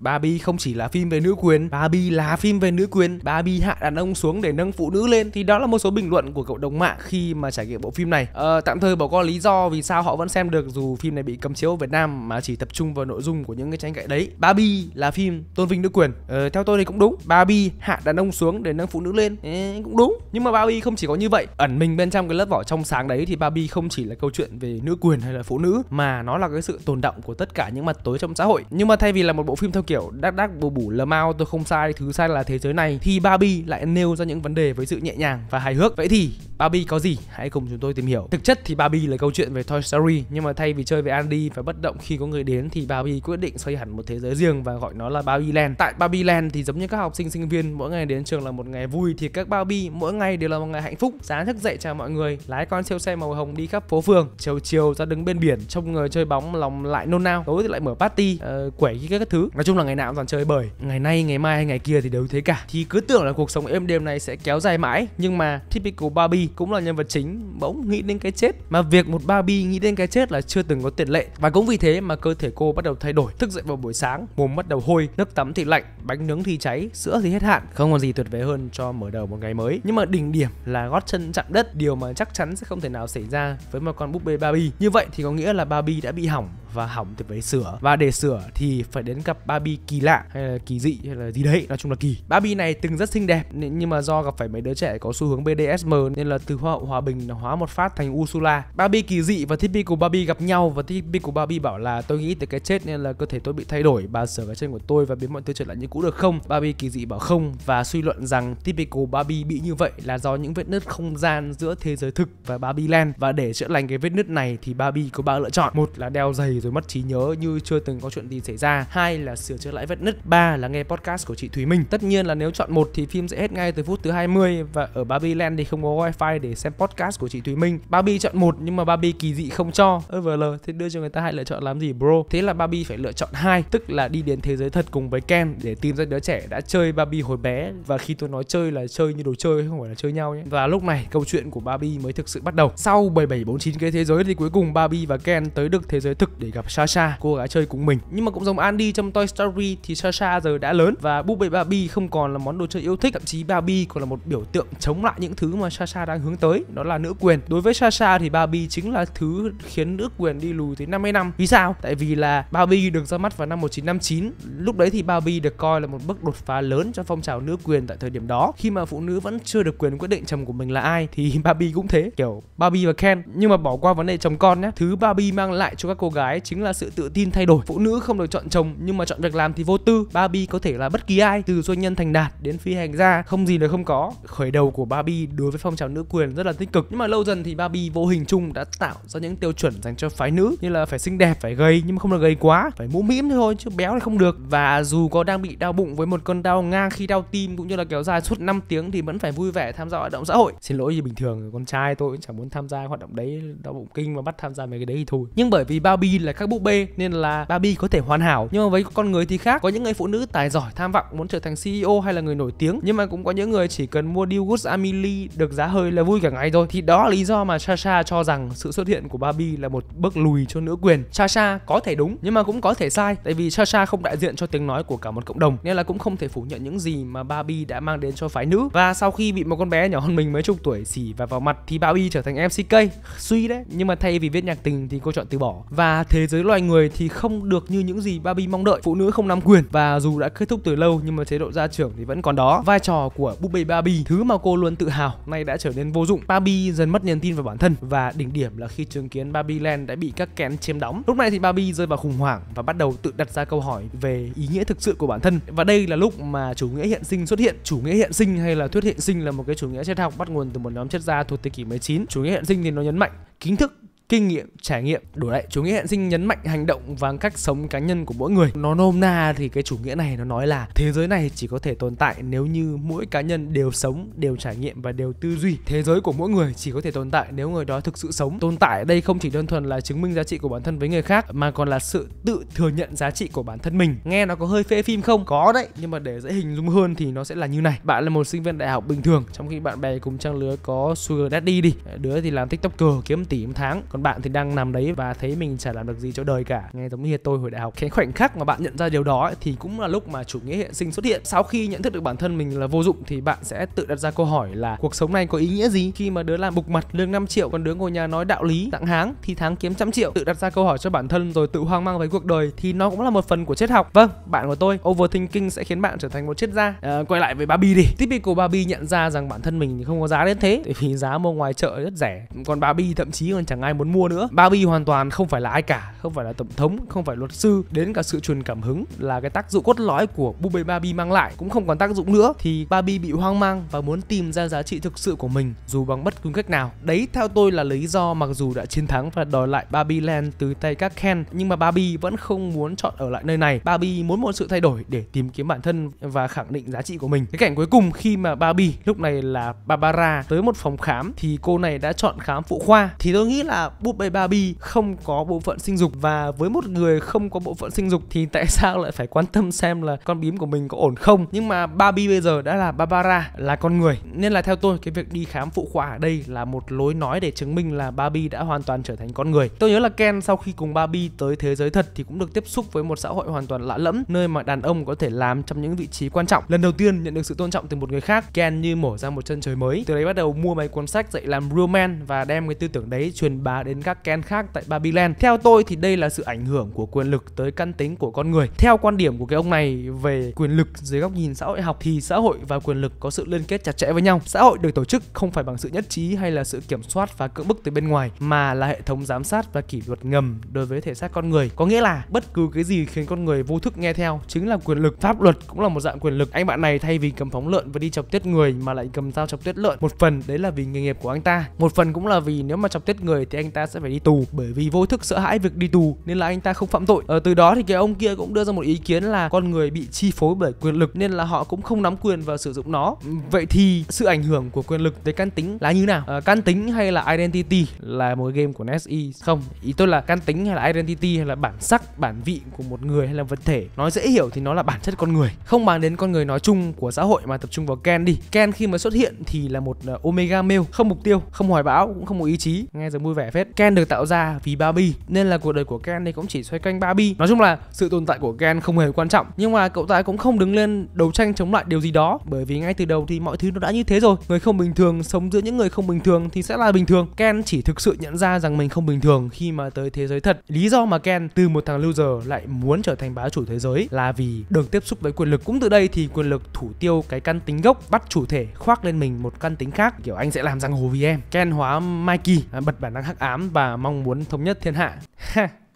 Barbie không chỉ là phim về nữ quyền, Barbie là phim về nữ quyền, Barbie hạ đàn ông xuống để nâng phụ nữ lên thì đó là một số bình luận của cộng đồng mạng khi mà trải nghiệm bộ phim này. Ờ, tạm thời bỏ qua lý do vì sao họ vẫn xem được dù phim này bị cấm chiếu ở Việt Nam mà chỉ tập trung vào nội dung của những cái tranh cãi đấy. Barbie là phim tôn vinh nữ quyền. Ờ, theo tôi thì cũng đúng. Barbie hạ đàn ông xuống để nâng phụ nữ lên Ê, cũng đúng. Nhưng mà Barbie không chỉ có như vậy, ẩn mình bên trong cái lớp vỏ trong sáng đấy thì Barbie không chỉ là câu chuyện về nữ quyền hay là phụ nữ mà nó là cái sự tồn động của tất cả những mặt tối trong xã hội. Nhưng mà thay vì là một bộ phim theo kiểu đắc đắc bù bù lờ mau tôi không sai thứ sai là thế giới này thì Barbie lại nêu ra những vấn đề với sự nhẹ nhàng và hài hước vậy thì Barbie có gì hãy cùng chúng tôi tìm hiểu thực chất thì Barbie là câu chuyện về Toy Story nhưng mà thay vì chơi với Andy và bất động khi có người đến thì Barbie quyết định xây hẳn một thế giới riêng và gọi nó là Barbie Land tại Barbie Land thì giống như các học sinh sinh viên mỗi ngày đến trường là một ngày vui thì các Barbie mỗi ngày đều là một ngày hạnh phúc sáng thức dậy chào mọi người lái con siêu xe màu hồng đi khắp phố phường chiều chiều ra đứng bên biển trông người chơi bóng lòng lại nôn nao tối thì lại mở party uh, quẩy các thứ nói chung là là ngày nào cũng toàn chơi bời ngày nay ngày mai hay ngày kia thì đều thế cả thì cứ tưởng là cuộc sống êm đềm này sẽ kéo dài mãi nhưng mà typical Barbie cũng là nhân vật chính bỗng nghĩ đến cái chết mà việc một Barbie nghĩ đến cái chết là chưa từng có tiền lệ và cũng vì thế mà cơ thể cô bắt đầu thay đổi thức dậy vào buổi sáng mồm bắt đầu hôi nước tắm thì lạnh bánh nướng thì cháy sữa thì hết hạn không còn gì tuyệt vời hơn cho mở đầu một ngày mới nhưng mà đỉnh điểm là gót chân chạm đất điều mà chắc chắn sẽ không thể nào xảy ra với một con búp bê Barbie như vậy thì có nghĩa là Barbie đã bị hỏng và hỏng thì phải sửa và để sửa thì phải đến gặp Barbie kỳ lạ hay là kỳ dị hay là gì đấy nói chung là kỳ Barbie này từng rất xinh đẹp nhưng mà do gặp phải mấy đứa trẻ có xu hướng BDSM nên là từ hoa hậu hòa bình nó hóa một phát thành Ursula Barbie kỳ dị và thiết bị của Barbie gặp nhau và thiết bị của Barbie bảo là tôi nghĩ tới cái chết nên là cơ thể tôi bị thay đổi bà sửa cái chân của tôi và biến mọi thứ trở lại như cũ được không Barbie kỳ dị bảo không và suy luận rằng typical Barbie bị như vậy là do những vết nứt không gian giữa thế giới thực và Barbie Land và để chữa lành cái vết nứt này thì Barbie có ba lựa chọn một là đeo giày rồi mất trí nhớ như chưa từng có chuyện gì xảy ra hai là sửa chữa lại vết nứt ba là nghe podcast của chị Thúy Minh tất nhiên là nếu chọn một thì phim sẽ hết ngay từ phút thứ 20 và ở Barbie Land thì không có wifi để xem podcast của chị Thúy Minh Barbie chọn một nhưng mà Barbie kỳ dị không cho ơ thế đưa cho người ta hai lựa chọn làm gì bro thế là Barbie phải lựa chọn hai tức là đi đến thế giới thật cùng với Ken để tìm ra đứa trẻ đã chơi Barbie hồi bé và khi tôi nói chơi là chơi như đồ chơi không phải là chơi nhau nhé và lúc này câu chuyện của Barbie mới thực sự bắt đầu sau 7749 cái thế giới thì cuối cùng Barbie và Ken tới được thế giới thực để gặp Sasha cô gái chơi cùng mình nhưng mà cũng giống Andy trong Toy Story thì Sasha giờ đã lớn và búp bê Barbie không còn là món đồ chơi yêu thích thậm chí Barbie còn là một biểu tượng chống lại những thứ mà Sasha đang hướng tới đó là nữ quyền đối với Sasha thì Barbie chính là thứ khiến nữ quyền đi lùi tới 50 năm vì sao tại vì là Barbie được ra mắt vào năm 1959 lúc đấy thì Barbie được coi là một bước đột phá lớn cho phong trào nữ quyền tại thời điểm đó khi mà phụ nữ vẫn chưa được quyền quyết định chồng của mình là ai thì Barbie cũng thế kiểu Barbie và Ken nhưng mà bỏ qua vấn đề chồng con nhé thứ Barbie mang lại cho các cô gái chính là sự tự tin thay đổi phụ nữ không được chọn chồng nhưng mà chọn việc làm thì vô tư barbie có thể là bất kỳ ai từ doanh nhân thành đạt đến phi hành gia không gì là không có khởi đầu của barbie đối với phong trào nữ quyền rất là tích cực nhưng mà lâu dần thì barbie vô hình chung đã tạo ra những tiêu chuẩn dành cho phái nữ như là phải xinh đẹp phải gầy nhưng mà không được gầy quá phải mũm mĩm thôi chứ béo thì không được và dù có đang bị đau bụng với một cơn đau ngang khi đau tim cũng như là kéo dài suốt 5 tiếng thì vẫn phải vui vẻ tham gia hoạt động xã hội xin lỗi gì bình thường con trai tôi cũng chẳng muốn tham gia hoạt động đấy đau bụng kinh mà bắt tham gia mấy cái đấy thì thôi nhưng bởi vì barbie là là các búp bê nên là Barbie có thể hoàn hảo nhưng mà với con người thì khác có những người phụ nữ tài giỏi tham vọng muốn trở thành CEO hay là người nổi tiếng nhưng mà cũng có những người chỉ cần mua Deal Goods Amelie được giá hơi là vui cả ngày thôi thì đó là lý do mà Sasha cho rằng sự xuất hiện của Barbie là một bước lùi cho nữ quyền Sasha có thể đúng nhưng mà cũng có thể sai tại vì Sasha không đại diện cho tiếng nói của cả một cộng đồng nên là cũng không thể phủ nhận những gì mà Barbie đã mang đến cho phái nữ và sau khi bị một con bé nhỏ hơn mình mấy chục tuổi xỉ và vào mặt thì Barbie trở thành MCK suy đấy nhưng mà thay vì viết nhạc tình thì cô chọn từ bỏ và thế thế giới loài người thì không được như những gì Barbie mong đợi. Phụ nữ không nắm quyền và dù đã kết thúc từ lâu nhưng mà chế độ gia trưởng thì vẫn còn đó. Vai trò của búp bê Barbie, thứ mà cô luôn tự hào, nay đã trở nên vô dụng. Barbie dần mất niềm tin vào bản thân và đỉnh điểm là khi chứng kiến Barbie Land đã bị các kén chiếm đóng. Lúc này thì Barbie rơi vào khủng hoảng và bắt đầu tự đặt ra câu hỏi về ý nghĩa thực sự của bản thân. Và đây là lúc mà chủ nghĩa hiện sinh xuất hiện. Chủ nghĩa hiện sinh hay là thuyết hiện sinh là một cái chủ nghĩa triết học bắt nguồn từ một nhóm triết gia thuộc thế kỷ 19. Chủ nghĩa hiện sinh thì nó nhấn mạnh kiến thức kinh nghiệm trải nghiệm đủ đấy chủ nghĩa hiện sinh nhấn mạnh hành động và cách sống cá nhân của mỗi người nó nôm na thì cái chủ nghĩa này nó nói là thế giới này chỉ có thể tồn tại nếu như mỗi cá nhân đều sống đều trải nghiệm và đều tư duy thế giới của mỗi người chỉ có thể tồn tại nếu người đó thực sự sống tồn tại đây không chỉ đơn thuần là chứng minh giá trị của bản thân với người khác mà còn là sự tự thừa nhận giá trị của bản thân mình nghe nó có hơi phê phim không có đấy nhưng mà để dễ hình dung hơn thì nó sẽ là như này bạn là một sinh viên đại học bình thường trong khi bạn bè cùng trang lứa có sugar daddy đi đứa thì làm tiktoker kiếm tỷ một tháng còn còn bạn thì đang nằm đấy và thấy mình chả làm được gì cho đời cả nghe giống như tôi hồi đại học cái khoảnh khắc mà bạn nhận ra điều đó ấy, thì cũng là lúc mà chủ nghĩa hiện sinh xuất hiện sau khi nhận thức được bản thân mình là vô dụng thì bạn sẽ tự đặt ra câu hỏi là cuộc sống này có ý nghĩa gì khi mà đứa làm bục mặt lương 5 triệu còn đứa ngồi nhà nói đạo lý tặng háng thì tháng kiếm trăm triệu tự đặt ra câu hỏi cho bản thân rồi tự hoang mang với cuộc đời thì nó cũng là một phần của triết học vâng bạn của tôi overthinking sẽ khiến bạn trở thành một triết gia à, quay lại với Barbie đi typical Barbie nhận ra rằng bản thân mình không có giá đến thế vì giá mua ngoài chợ rất rẻ còn Barbie thậm chí còn chẳng ai muốn mua nữa Barbie hoàn toàn không phải là ai cả không phải là tổng thống không phải luật sư đến cả sự truyền cảm hứng là cái tác dụng cốt lõi của búp bê Barbie mang lại cũng không còn tác dụng nữa thì Barbie bị hoang mang và muốn tìm ra giá trị thực sự của mình dù bằng bất cứ cách nào đấy theo tôi là lý do mặc dù đã chiến thắng và đòi lại Barbie Land từ tay các Ken nhưng mà Barbie vẫn không muốn chọn ở lại nơi này Barbie muốn một sự thay đổi để tìm kiếm bản thân và khẳng định giá trị của mình cái cảnh cuối cùng khi mà Barbie lúc này là Barbara tới một phòng khám thì cô này đã chọn khám phụ khoa thì tôi nghĩ là búp bê Barbie không có bộ phận sinh dục và với một người không có bộ phận sinh dục thì tại sao lại phải quan tâm xem là con bím của mình có ổn không nhưng mà Barbie bây giờ đã là Barbara là con người nên là theo tôi cái việc đi khám phụ khoa ở đây là một lối nói để chứng minh là Barbie đã hoàn toàn trở thành con người tôi nhớ là Ken sau khi cùng Barbie tới thế giới thật thì cũng được tiếp xúc với một xã hội hoàn toàn lạ lẫm nơi mà đàn ông có thể làm trong những vị trí quan trọng lần đầu tiên nhận được sự tôn trọng từ một người khác Ken như mở ra một chân trời mới từ đấy bắt đầu mua mấy cuốn sách dạy làm real man và đem cái tư tưởng đấy truyền bá đến đến các Ken khác tại Babylon. Theo tôi thì đây là sự ảnh hưởng của quyền lực tới căn tính của con người. Theo quan điểm của cái ông này về quyền lực dưới góc nhìn xã hội học thì xã hội và quyền lực có sự liên kết chặt chẽ với nhau. Xã hội được tổ chức không phải bằng sự nhất trí hay là sự kiểm soát và cưỡng bức từ bên ngoài mà là hệ thống giám sát và kỷ luật ngầm đối với thể xác con người. Có nghĩa là bất cứ cái gì khiến con người vô thức nghe theo chính là quyền lực. Pháp luật cũng là một dạng quyền lực. Anh bạn này thay vì cầm phóng lợn và đi chọc tiết người mà lại cầm dao chọc tiết lợn. Một phần đấy là vì nghề nghiệp của anh ta, một phần cũng là vì nếu mà chọc tiết người thì anh anh ta sẽ phải đi tù bởi vì vô thức sợ hãi việc đi tù nên là anh ta không phạm tội ở ờ, từ đó thì cái ông kia cũng đưa ra một ý kiến là con người bị chi phối bởi quyền lực nên là họ cũng không nắm quyền và sử dụng nó vậy thì sự ảnh hưởng của quyền lực tới căn tính là như nào à, ờ, căn tính hay là identity là một game của NSE không ý tôi là căn tính hay là identity hay là bản sắc bản vị của một người hay là vật thể nói dễ hiểu thì nó là bản chất con người không bàn đến con người nói chung của xã hội mà tập trung vào Ken đi Ken khi mà xuất hiện thì là một ờ, omega male không mục tiêu không hoài bão cũng không có ý chí nghe giờ vui vẻ phết phết Ken được tạo ra vì Barbie Nên là cuộc đời của Ken thì cũng chỉ xoay quanh Barbie Nói chung là sự tồn tại của Ken không hề quan trọng Nhưng mà cậu ta cũng không đứng lên đấu tranh chống lại điều gì đó Bởi vì ngay từ đầu thì mọi thứ nó đã như thế rồi Người không bình thường sống giữa những người không bình thường thì sẽ là bình thường Ken chỉ thực sự nhận ra rằng mình không bình thường khi mà tới thế giới thật Lý do mà Ken từ một thằng loser lại muốn trở thành bá chủ thế giới là vì được tiếp xúc với quyền lực Cũng từ đây thì quyền lực thủ tiêu cái căn tính gốc bắt chủ thể khoác lên mình một căn tính khác Kiểu anh sẽ làm giang hồ vì em Ken hóa Mikey à, bật bản năng hắc ám hãm và mong muốn thống nhất thiên hạ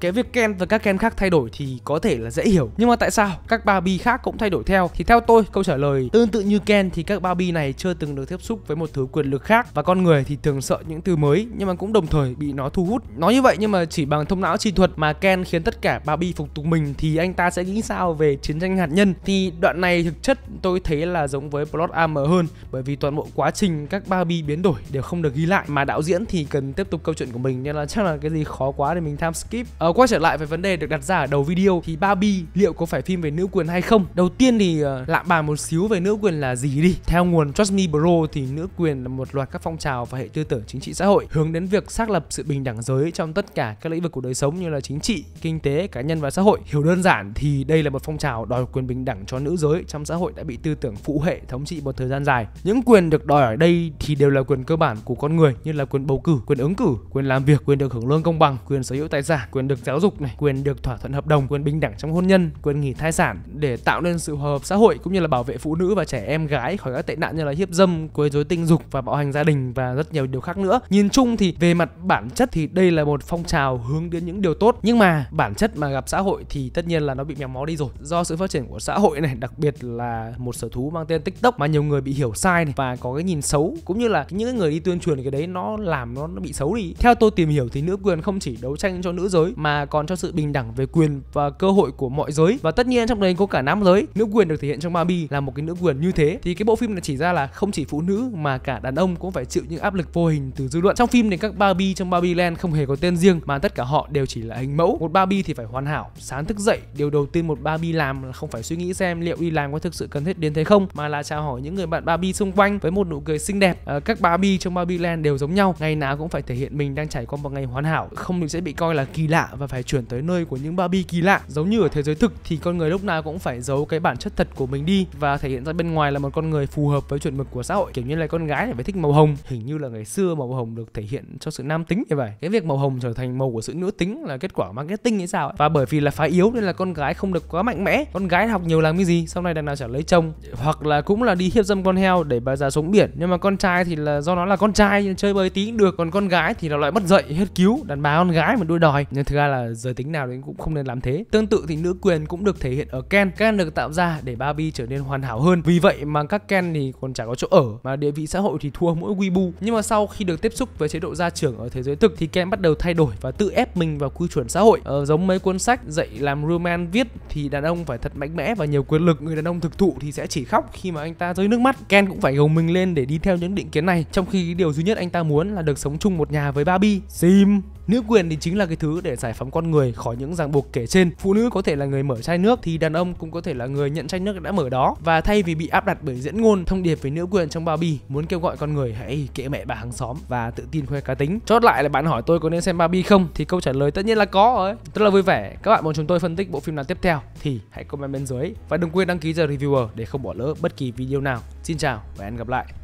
cái việc Ken và các Ken khác thay đổi thì có thể là dễ hiểu nhưng mà tại sao các Barbie khác cũng thay đổi theo thì theo tôi câu trả lời tương tự như Ken thì các Barbie này chưa từng được tiếp xúc với một thứ quyền lực khác và con người thì thường sợ những từ mới nhưng mà cũng đồng thời bị nó thu hút nói như vậy nhưng mà chỉ bằng thông não chi thuật mà Ken khiến tất cả Barbie phục tùng mình thì anh ta sẽ nghĩ sao về chiến tranh hạt nhân thì đoạn này thực chất tôi thấy là giống với plot armor hơn bởi vì toàn bộ quá trình các Barbie biến đổi đều không được ghi lại mà đạo diễn thì cần tiếp tục câu chuyện của mình nên là chắc là cái gì khó quá thì mình time skip Ờ, quay trở lại với vấn đề được đặt ra ở đầu video thì Barbie liệu có phải phim về nữ quyền hay không? Đầu tiên thì uh, lạm bàn một xíu về nữ quyền là gì đi. Theo nguồn Trust Me Bro thì nữ quyền là một loạt các phong trào và hệ tư tưởng chính trị xã hội hướng đến việc xác lập sự bình đẳng giới trong tất cả các lĩnh vực của đời sống như là chính trị, kinh tế, cá nhân và xã hội. Hiểu đơn giản thì đây là một phong trào đòi quyền bình đẳng cho nữ giới trong xã hội đã bị tư tưởng phụ hệ thống trị một thời gian dài. Những quyền được đòi ở đây thì đều là quyền cơ bản của con người như là quyền bầu cử, quyền ứng cử, quyền làm việc, quyền được hưởng lương công bằng, quyền sở hữu tài sản, quyền được được giáo dục này, quyền được thỏa thuận hợp đồng, quyền bình đẳng trong hôn nhân, quyền nghỉ thai sản để tạo nên sự hợp xã hội cũng như là bảo vệ phụ nữ và trẻ em gái khỏi các tệ nạn như là hiếp dâm, quấy rối tình dục và bạo hành gia đình và rất nhiều điều khác nữa. Nhìn chung thì về mặt bản chất thì đây là một phong trào hướng đến những điều tốt nhưng mà bản chất mà gặp xã hội thì tất nhiên là nó bị méo mó đi rồi. Do sự phát triển của xã hội này, đặc biệt là một sở thú mang tên TikTok mà nhiều người bị hiểu sai này và có cái nhìn xấu cũng như là những người đi tuyên truyền cái đấy nó làm nó bị xấu đi. Theo tôi tìm hiểu thì nữ quyền không chỉ đấu tranh cho nữ giới mà còn cho sự bình đẳng về quyền và cơ hội của mọi giới và tất nhiên trong đấy có cả nam giới nữ quyền được thể hiện trong Barbie là một cái nữ quyền như thế thì cái bộ phim này chỉ ra là không chỉ phụ nữ mà cả đàn ông cũng phải chịu những áp lực vô hình từ dư luận trong phim thì các Barbie trong Barbie Land không hề có tên riêng mà tất cả họ đều chỉ là hình mẫu một Barbie thì phải hoàn hảo sáng thức dậy điều đầu tiên một Barbie làm là không phải suy nghĩ xem liệu đi làm có thực sự cần thiết đến thế không mà là chào hỏi những người bạn Barbie xung quanh với một nụ cười xinh đẹp à, các Barbie trong Barbie Land đều giống nhau ngày nào cũng phải thể hiện mình đang trải qua một ngày hoàn hảo không được sẽ bị coi là kỳ lạ và phải chuyển tới nơi của những Barbie kỳ lạ. Giống như ở thế giới thực thì con người lúc nào cũng phải giấu cái bản chất thật của mình đi và thể hiện ra bên ngoài là một con người phù hợp với chuẩn mực của xã hội. Kiểu như là con gái phải thích màu hồng, hình như là ngày xưa màu hồng được thể hiện cho sự nam tính như vậy. Cái việc màu hồng trở thành màu của sự nữ tính là kết quả marketing hay sao ấy. Và bởi vì là phái yếu nên là con gái không được quá mạnh mẽ. Con gái học nhiều làm cái gì, sau này đằng nào chẳng lấy chồng hoặc là cũng là đi hiếp dâm con heo để bà già sống biển. Nhưng mà con trai thì là do nó là con trai chơi bời tí cũng được, còn con gái thì là loại mất dạy hết cứu đàn bà con gái mà đuôi đòi. Nhưng thực ra là giới tính nào đến cũng không nên làm thế tương tự thì nữ quyền cũng được thể hiện ở Ken Ken được tạo ra để Barbie trở nên hoàn hảo hơn vì vậy mà các Ken thì còn chả có chỗ ở mà địa vị xã hội thì thua mỗi Weibo nhưng mà sau khi được tiếp xúc với chế độ gia trưởng ở thế giới thực thì Ken bắt đầu thay đổi và tự ép mình vào quy chuẩn xã hội ờ, giống mấy cuốn sách dạy làm Roman viết thì đàn ông phải thật mạnh mẽ và nhiều quyền lực người đàn ông thực thụ thì sẽ chỉ khóc khi mà anh ta rơi nước mắt Ken cũng phải gồng mình lên để đi theo những định kiến này trong khi điều duy nhất anh ta muốn là được sống chung một nhà với Barbie Sim Nữ quyền thì chính là cái thứ để giải phóng con người khỏi những ràng buộc kể trên. Phụ nữ có thể là người mở chai nước thì đàn ông cũng có thể là người nhận chai nước đã mở đó và thay vì bị áp đặt bởi diễn ngôn thông điệp về nữ quyền trong Barbie muốn kêu gọi con người hãy kệ mẹ bà hàng xóm và tự tin khoe cá tính. Chốt lại là bạn hỏi tôi có nên xem Barbie không thì câu trả lời tất nhiên là có rồi. Rất là vui vẻ. Các bạn muốn chúng tôi phân tích bộ phim nào tiếp theo thì hãy comment bên dưới và đừng quên đăng ký giờ reviewer để không bỏ lỡ bất kỳ video nào. Xin chào và hẹn gặp lại.